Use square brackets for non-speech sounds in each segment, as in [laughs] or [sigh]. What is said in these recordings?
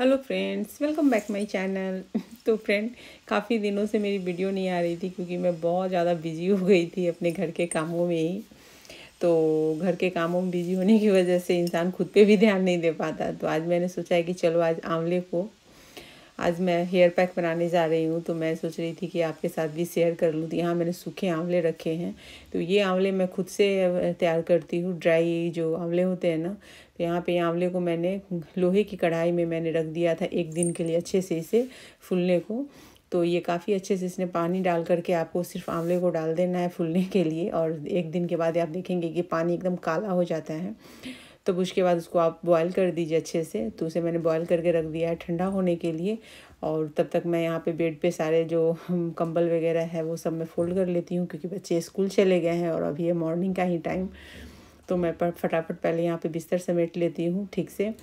hello friends welcome back my channel तो friend काफ़ी दिनों से मेरी वीडियो नहीं आ रही थी क्योंकि मैं बहुत ज़्यादा बिजी हो गई थी अपने घर के कामों में ही तो घर के कामों में बिजी होने की वजह से इंसान खुद पे भी ध्यान नहीं दे पाता तो आज मैंने सोचा है कि चलो आज आंवले को आज मैं हेयर पैक बनाने जा रही हूँ तो मैं सोच रही थी कि आपके साथ भी शेयर कर लूँ तो यहाँ मैंने सूखे आंवले रखे हैं तो ये आंवले मैं खुद से तैयार करती हूँ ड्राई जो आंवले होते हैं ना तो यहाँ पे आंवले को मैंने लोहे की कढ़ाई में मैंने रख दिया था एक दिन के लिए अच्छे से इसे फूलने को तो ये काफ़ी अच्छे से इसने पानी डाल करके आपको सिर्फ आंवले को डाल देना है फूलने के लिए और एक दिन के बाद आप देखेंगे कि पानी एकदम काला हो जाता है तब तो उसके बाद उसको आप बॉयल कर दीजिए अच्छे से तो उसे मैंने बॉयल करके रख दिया है ठंडा होने के लिए और तब तक मैं यहाँ पे बेड पे सारे जो कंबल वगैरह है वो सब मैं फ़ोल्ड कर लेती हूँ क्योंकि बच्चे स्कूल चले गए हैं और अभी ये मॉर्निंग का ही टाइम तो मैं पर फटाफट पहले यहाँ पे बिस्तर समेट लेती हूँ ठीक से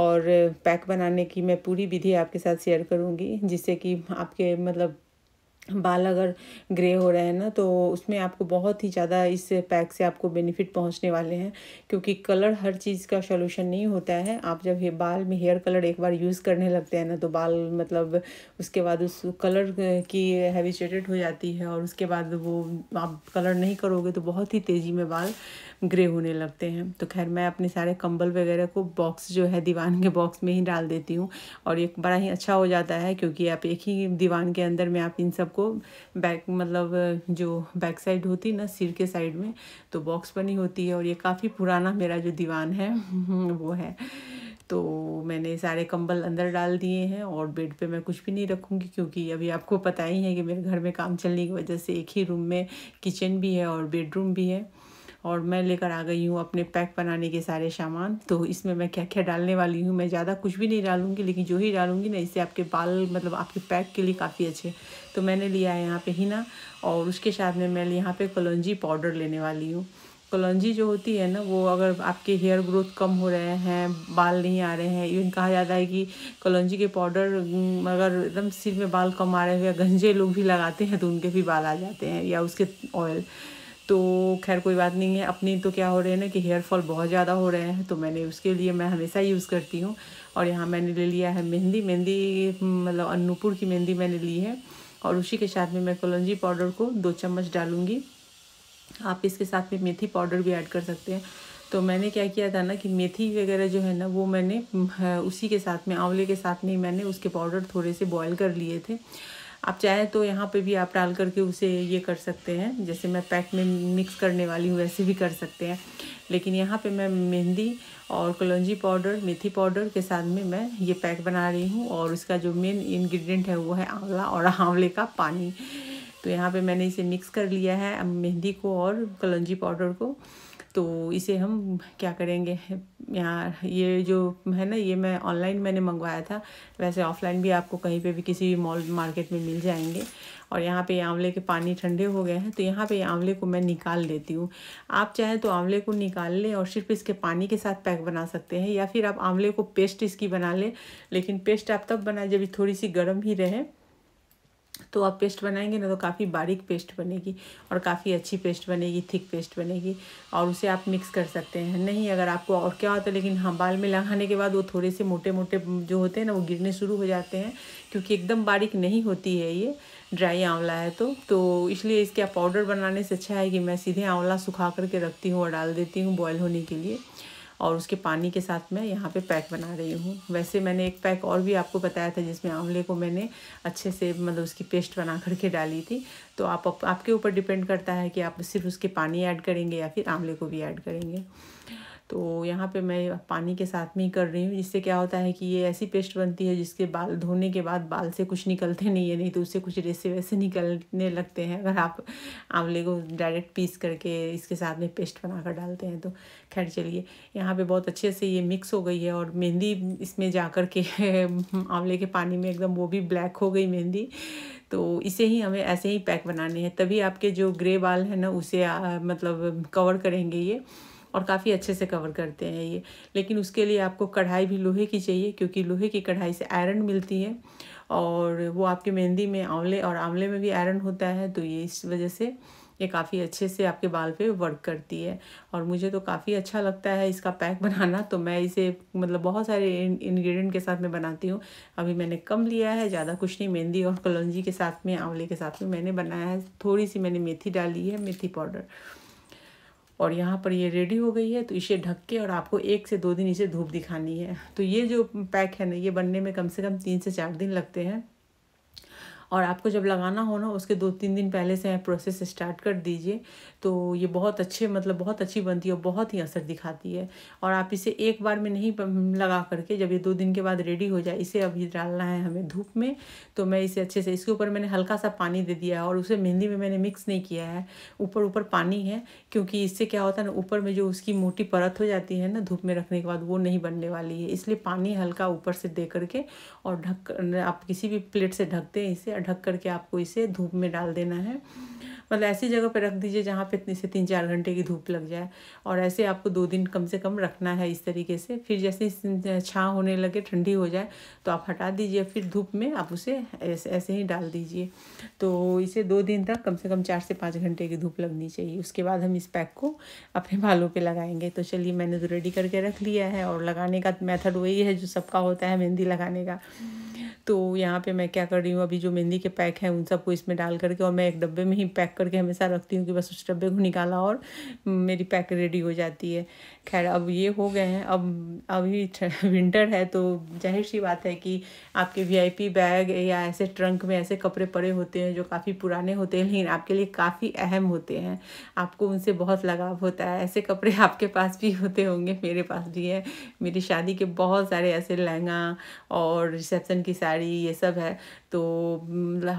और पैक बनाने की मैं पूरी विधि आपके साथ शेयर करूँगी जिससे कि आपके मतलब बाल अगर ग्रे हो रहे हैं ना तो उसमें आपको बहुत ही ज़्यादा इस पैक से आपको बेनिफिट पहुंचने वाले हैं क्योंकि कलर हर चीज़ का सोल्यूशन नहीं होता है आप जब ये बाल में हेयर कलर एक बार यूज़ करने लगते हैं ना तो बाल मतलब उसके बाद उस कलर की हैविचेटेड हो जाती है और उसके बाद वो आप कलर नहीं करोगे तो बहुत ही तेज़ी में बाल ग्रे होने लगते हैं तो खैर मैं अपने सारे कंबल वगैरह को बॉक्स जो है दीवान के बॉक्स में ही डाल देती हूँ और ये बड़ा ही अच्छा हो जाता है क्योंकि आप एक ही दीवान के अंदर में आप इन सब आपको बैक मतलब जो बैक साइड होती है ना सिर के साइड में तो बॉक्स बनी होती है और ये काफ़ी पुराना मेरा जो दीवान है [laughs] वो है तो मैंने सारे कंबल अंदर डाल दिए हैं और बेड पे मैं कुछ भी नहीं रखूँगी क्योंकि अभी आपको पता ही है कि मेरे घर में काम चलने की वजह से एक ही रूम में किचन भी है और बेडरूम भी है और मैं लेकर आ गई हूँ अपने पैक बनाने के सारे सामान तो इसमें मैं क्या क्या डालने वाली हूँ मैं ज़्यादा कुछ भी नहीं डालूँगी लेकिन जो ही डालूँगी ना इससे आपके बाल मतलब आपके पैक के लिए काफ़ी अच्छे तो मैंने लिया है यहाँ पर हिना और उसके साथ में मैं यहाँ पर कलौजी पाउडर लेने वाली हूँ कलौजी जो होती है ना वो अगर आपके हेयर ग्रोथ कम हो रहे हैं बाल नहीं आ रहे हैं इवन कहा जाता है कि कलौजी के पाउडर अगर एकदम सिर में बाल कम आ रहे हैं या गंजे लोग भी लगाते हैं तो उनके भी बाल आ जाते हैं या उसके ऑयल तो खैर कोई बात नहीं है अपनी तो क्या हो रहे हैं ना कि हेयर फॉल बहुत ज़्यादा हो रहे हैं तो मैंने उसके लिए मैं हमेशा यूज़ करती हूँ और यहाँ मैंने ले लिया है मेहंदी मेहंदी मतलब अन्नूपुर की मेहंदी मैंने ली है और उसी के साथ में मैं कलौजी पाउडर को दो चम्मच डालूँगी आप इसके साथ में मेथी पाउडर भी ऐड कर सकते हैं तो मैंने क्या किया था ना कि मेथी वगैरह जो है ना वो मैंने उसी के साथ में आंवले के साथ में मैंने उसके पाउडर थोड़े से बॉयल कर लिए थे आप चाहें तो यहाँ पे भी आप डाल करके उसे ये कर सकते हैं जैसे मैं पैक में मिक्स करने वाली हूँ वैसे भी कर सकते हैं लेकिन यहाँ पे मैं मेहंदी और कलौजी पाउडर मेथी पाउडर के साथ में मैं ये पैक बना रही हूँ और उसका जो मेन इन्ग्रीडियंट है वो है आंवला और आंवले का पानी तो यहाँ पर मैंने इसे मिक्स कर लिया है मेहंदी को और कलौजी पाउडर को तो इसे हम क्या करेंगे यार ये जो है ना ये मैं ऑनलाइन मैंने मंगवाया था वैसे ऑफलाइन भी आपको कहीं पे भी किसी भी मॉल मार्केट में मिल जाएंगे और यहाँ पे आंवले के पानी ठंडे हो गए हैं तो यहाँ पे आंवले को मैं निकाल लेती हूँ आप चाहे तो आंवले को निकाल लें और सिर्फ इसके पानी के साथ पैक बना सकते हैं या फिर आप आंवले को पेस्ट इसकी बना लें लेकिन पेस्ट आप तब बनाए जब थोड़ी सी गर्म ही रहे तो आप पेस्ट बनाएंगे ना तो काफ़ी बारीक पेस्ट बनेगी और काफ़ी अच्छी पेस्ट बनेगी थिक पेस्ट बनेगी और उसे आप मिक्स कर सकते हैं नहीं अगर आपको और क्या होता है लेकिन हाँ बाल में लगाने के बाद वो थोड़े से मोटे मोटे जो होते हैं ना वो गिरने शुरू हो जाते हैं क्योंकि एकदम बारीक नहीं होती है ये ड्राई आंवला है तो तो इसलिए इसके पाउडर बनाने से अच्छा है कि मैं सीधे आंवला सुखा करके रखती हूँ और डाल देती हूँ बॉयल होने के लिए और उसके पानी के साथ मैं यहाँ पे पैक बना रही हूँ वैसे मैंने एक पैक और भी आपको बताया था जिसमें आंवले को मैंने अच्छे से मतलब उसकी पेस्ट बना करके डाली थी तो आप, आपके ऊपर डिपेंड करता है कि आप सिर्फ उसके पानी ऐड करेंगे या फिर आंवले को भी ऐड करेंगे तो यहाँ पे मैं पानी के साथ में ही कर रही हूँ जिससे क्या होता है कि ये ऐसी पेस्ट बनती है जिसके बाल धोने के बाद बाल से कुछ निकलते नहीं है नहीं तो उससे कुछ रेसे वैसे निकलने लगते हैं अगर आप आंवले को डायरेक्ट पीस करके इसके साथ में पेस्ट बनाकर डालते हैं तो खैर चलिए यहाँ पे बहुत अच्छे से ये मिक्स हो गई है और मेहंदी इसमें जा कर के [laughs] आंवले के पानी में एकदम वो भी ब्लैक हो गई मेहंदी तो इसे ही हमें ऐसे ही पैक बनाने हैं तभी आपके जो ग्रे बाल हैं ना उसे आ, मतलब कवर करेंगे ये और काफ़ी अच्छे से कवर करते हैं ये लेकिन उसके लिए आपको कढ़ाई भी लोहे की चाहिए क्योंकि लोहे की कढ़ाई से आयरन मिलती है और वो आपके मेहंदी में आंवले और आंवले में भी आयरन होता है तो ये इस वजह से ये काफ़ी अच्छे से आपके बाल पे वर्क करती है और मुझे तो काफ़ी अच्छा लगता है इसका पैक [laughs] बनाना तो मैं इसे मतलब बहुत सारे इन्ग्रीडियंट के साथ में बनाती हूँ अभी मैंने कम लिया है ज़्यादा कुछ नहीं मेहंदी और कलौजी के साथ में आंवले के साथ में मैंने बनाया है थोड़ी सी मैंने मेथी डाली है मेथी पाउडर और यहाँ पर ये रेडी हो गई है तो इसे ढक के और आपको एक से दो दिन इसे धूप दिखानी है तो ये जो पैक है ना ये बनने में कम से कम तीन से चार दिन लगते हैं और आपको जब लगाना हो ना उसके दो तीन दिन पहले से प्रोसेस स्टार्ट कर दीजिए तो ये बहुत अच्छे मतलब बहुत अच्छी बनती है और बहुत ही असर दिखाती है और आप इसे एक बार में नहीं लगा करके जब ये दो दिन के बाद रेडी हो जाए इसे अभी डालना है हमें धूप में तो मैं इसे अच्छे से इसके ऊपर मैंने हल्का सा पानी दे दिया है और उसे मेहंदी में मैंने मिक्स नहीं किया है ऊपर ऊपर पानी है क्योंकि इससे क्या होता है ना ऊपर में जो उसकी मोटी परत हो जाती है ना धूप में रखने के बाद वो नहीं बनने वाली है इसलिए पानी हल्का ऊपर से दे करके और ढक आप किसी भी प्लेट से ढकते हैं इसे ढक करके आपको इसे धूप में डाल देना है मतलब ऐसी जगह पर रख दीजिए जहाँ पे से तीन चार घंटे की धूप लग जाए और ऐसे आपको दो दिन कम से कम रखना है इस तरीके से फिर जैसे छाँ होने लगे ठंडी हो जाए तो आप हटा दीजिए फिर धूप में आप उसे ऐसे ऐसे ही डाल दीजिए तो इसे दो दिन तक कम से कम चार से पाँच घंटे की धूप लगनी चाहिए उसके बाद हम इस पैक को अपने बालों पर लगाएंगे तो चलिए मैंने तो रेडी करके रख लिया है और लगाने का मेथड वही है जो सबका होता है मेहंदी लगाने का तो यहाँ पे मैं क्या कर रही हूँ अभी जो मेहंदी के पैक हैं उन सबको इसमें डाल करके और मैं एक डब्बे में ही पैक करके हमेशा रखती हूँ कि बस उस डब्बे को निकाला और मेरी पैक रेडी हो जाती है खैर अब ये हो गए हैं अब अभी विंटर है तो जाहिर सी बात है कि आपके वी बैग या ऐसे ट्रंक में ऐसे कपड़े पड़े होते हैं जो काफ़ी पुराने होते हैं लेकिन आपके लिए काफ़ी अहम होते हैं आपको उनसे बहुत लगाव होता है ऐसे कपड़े [laughs] आपके पास भी होते होंगे मेरे पास भी है मेरी शादी के बहुत सारे ऐसे लहंगा और रिसेप्शन की साड़ी साड़ी ये सब है तो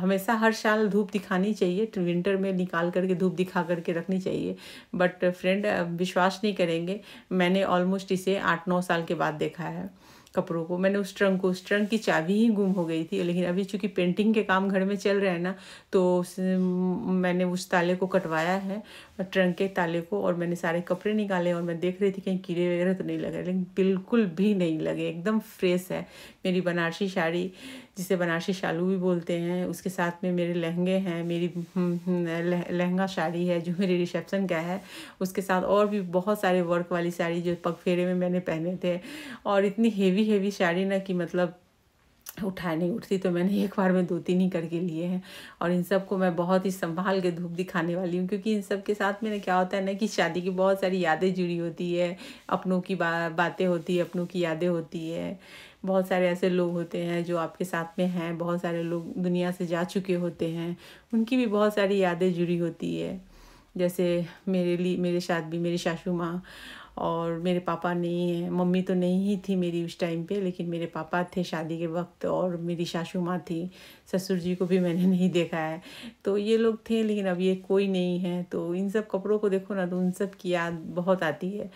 हमेशा हर साल धूप दिखानी चाहिए विंटर तो में निकाल करके धूप दिखा करके रखनी चाहिए बट फ्रेंड विश्वास नहीं करेंगे मैंने ऑलमोस्ट इसे आठ नौ साल के बाद देखा है कपड़ों को मैंने उस ट्रंक को उस ट्रंक की चाबी ही गुम हो गई थी लेकिन अभी चूंकि पेंटिंग के काम घर में चल रहे हैं ना तो उस मैंने उस ताले को कटवाया है ट्रंक के ताले को और मैंने सारे कपड़े निकाले और मैं देख रही थी कहीं कीड़े वगैरह तो नहीं लगे लेकिन बिल्कुल भी नहीं लगे एकदम फ्रेश है मेरी बनारसी साड़ी जिसे बनारसी शालू भी बोलते हैं उसके साथ में मेरे लहंगे हैं मेरी हम्म, हम्म, लहंगा साड़ी है जो मेरे रिसेप्शन का है उसके साथ और भी बहुत सारे वर्क वाली साड़ी जो पगफेरे में मैंने पहने थे और इतनी हेवी हेवी साड़ी ना कि मतलब उठाए नहीं उठती तो मैंने एक बार में दो तीन ही करके लिए हैं और इन सब को मैं बहुत ही संभाल के धूप दिखाने वाली हूँ क्योंकि इन सब के साथ में ना क्या होता है ना कि शादी की बहुत सारी यादें जुड़ी होती है अपनों की बा, बातें होती है अपनों की यादें होती है बहुत सारे ऐसे लोग होते हैं जो आपके साथ में हैं बहुत सारे लोग दुनिया से जा चुके होते हैं उनकी भी बहुत सारी यादें जुड़ी होती है जैसे मेरे लिए मेरे साथ भी मेरी सासू माँ और मेरे पापा नहीं है मम्मी तो नहीं ही थी मेरी उस टाइम पे लेकिन मेरे पापा थे शादी के वक्त और मेरी सासू माँ थी ससुर जी को भी मैंने [laughs] नहीं देखा है तो ये लोग थे लेकिन अब ये कोई नहीं है तो इन सब कपड़ों को देखो ना तो उन सब की याद बहुत आती है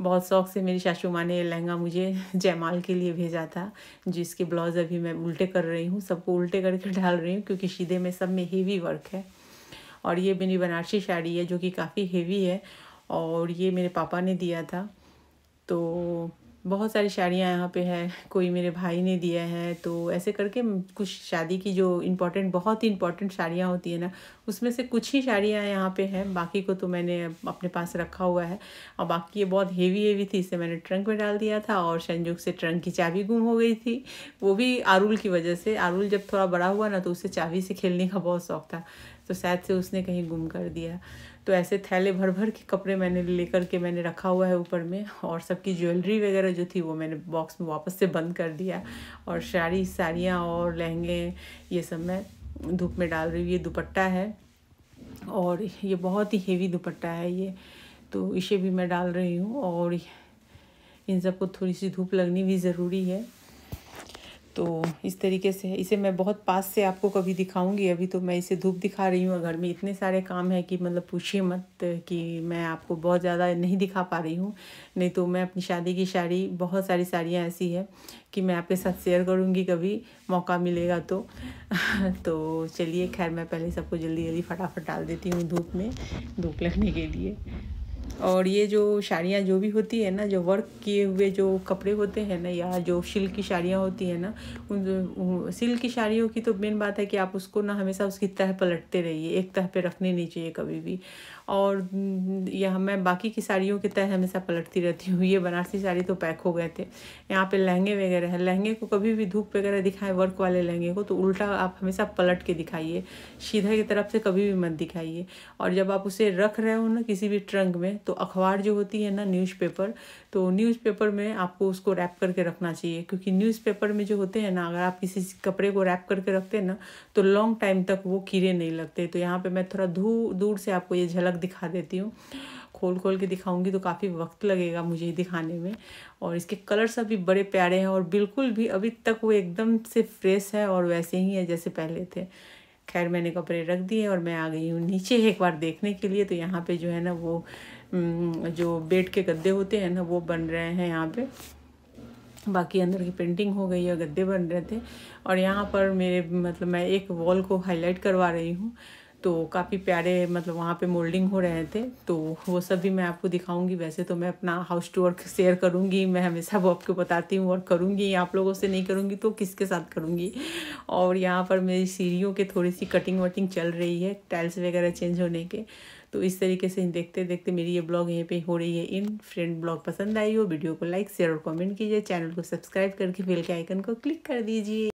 बहुत शौक से मेरी सासू माँ ने लहंगा मुझे [laughs] जयमाल के लिए भेजा था जिसके ब्लाउज़ अभी मैं उल्टे कर रही हूँ सबको उल्टे करके डाल रही हूँ क्योंकि सीधे में सब में हेवी वर्क है और ये मेरी बनारसी साड़ी है जो कि काफ़ी हेवी है और ये मेरे पापा ने दिया था तो बहुत सारी साड़ियाँ यहाँ पे है कोई मेरे भाई ने दिया है तो ऐसे करके कुछ शादी की जो इम्पोर्टेंट बहुत ही इम्पोर्टेंट साड़ियाँ होती है ना उसमें से कुछ ही शायरियाँ यहाँ पे हैं बाकी को तो मैंने अपने पास रखा हुआ है और बाकी ये बहुत हेवी हेवी थी इसे मैंने ट्रंक में डाल दिया था और संजोग से ट्रंक की चाबी गुम हो गई थी वो भी आरुल की वजह से आरुल जब थोड़ा बड़ा हुआ ना तो उसे चाबी से खेलने का बहुत शौक था तो शायद से उसने कहीं गुम कर दिया तो ऐसे थैले भर भर के कपड़े मैंने लेकर के मैंने रखा हुआ है ऊपर में और सबकी ज्वेलरी वगैरह जो थी वो मैंने बॉक्स में वापस से बंद कर दिया और साड़ी साड़ियाँ और लहंगे ये सब मैं धूप में डाल रही हूँ ये दुपट्टा है और ये बहुत ही हेवी दुपट्टा है ये तो इसे भी मैं डाल रही हूँ और इन सबको थोड़ी सी धूप लगनी भी ज़रूरी है तो इस तरीके से इसे मैं बहुत पास से आपको कभी दिखाऊंगी अभी तो मैं इसे धूप दिखा रही हूँ घर में इतने सारे काम है कि मतलब पूछिए मत कि मैं आपको बहुत ज़्यादा नहीं दिखा पा रही हूँ नहीं तो मैं अपनी शादी की साड़ी बहुत सारी साड़ियाँ ऐसी है कि मैं आपके साथ शेयर करूँगी कभी मौका मिलेगा तो [laughs] तो चलिए खैर मैं पहले सबको जल्दी जल्दी फटाफट डाल देती हूँ धूप में धूप लगने के लिए और ये जो साड़ियाँ जो भी होती है ना जो वर्क किए हुए जो कपड़े होते हैं ना या जो सिल्क की साड़ियाँ होती है ना उन सिल्क की साड़ियों की तो मेन बात है कि आप उसको ना हमेशा उसकी तह पलटते रहिए एक तह पे रखने नहीं चाहिए कभी भी और यह मैं बाकी की साड़ियों की तह हमेशा पलटती रहती हूँ ये बनारसी साड़ी तो पैक हो गए थे यहाँ पे लहंगे वगैरह है लहंगे को कभी भी धूप वगैरह दिखाएं वर्क वाले लहंगे को तो उल्टा आप हमेशा पलट के दिखाइए सीधा की तरफ से कभी भी मत दिखाइए और जब आप उसे रख रहे हो ना किसी भी ट्रंक में तो अखबार जो होती है ना न्यूज़पेपर तो न्यूज़पेपर में आपको उसको रैप करके रखना चाहिए क्योंकि न्यूज़पेपर में जो होते हैं ना अगर आप किसी कपड़े को रैप करके रखते हैं ना तो लॉन्ग टाइम तक वो कीड़े नहीं लगते तो यहाँ पर मैं थोड़ा दूर दूर से आपको ये झलक दिखा देती हूँ खोल खोल के दिखाऊंगी तो काफ़ी वक्त लगेगा मुझे दिखाने में और इसके कलर्स अभी बड़े प्यारे हैं और बिल्कुल भी अभी तक वो एकदम से फ्रेश है और वैसे ही है जैसे पहले थे खैर मैंने कपड़े रख दिए और मैं आ गई हूँ नीचे एक बार देखने के लिए तो यहाँ पे जो है ना वो हम्म, जो बेड के गद्दे होते हैं ना वो बन रहे हैं यहाँ पे बाकी अंदर की पेंटिंग हो गई है गद्दे बन रहे थे और यहाँ पर मेरे मतलब मैं एक वॉल को हाईलाइट करवा रही हूँ तो काफ़ी प्यारे मतलब वहाँ पे मोल्डिंग हो रहे थे तो वो सब भी मैं आपको दिखाऊंगी वैसे तो मैं अपना हाउस टू वर्क शेयर करूँगी मैं हमेशा वो आपको बताती हूँ और करूँगी आप लोगों से नहीं करूँगी तो किसके साथ करूँगी और यहाँ पर मेरी सीढ़ियों के थोड़ी सी कटिंग वटिंग चल रही है टाइल्स वगैरह चेंज होने के तो इस तरीके से देखते देखते मेरी ये ब्लॉग यहीं पे हो रही है इन फ्रेंड ब्लॉग पसंद आई हो वीडियो को लाइक शेयर और कमेंट कीजिए चैनल को सब्सक्राइब करके बेल के आइकन को क्लिक कर दीजिए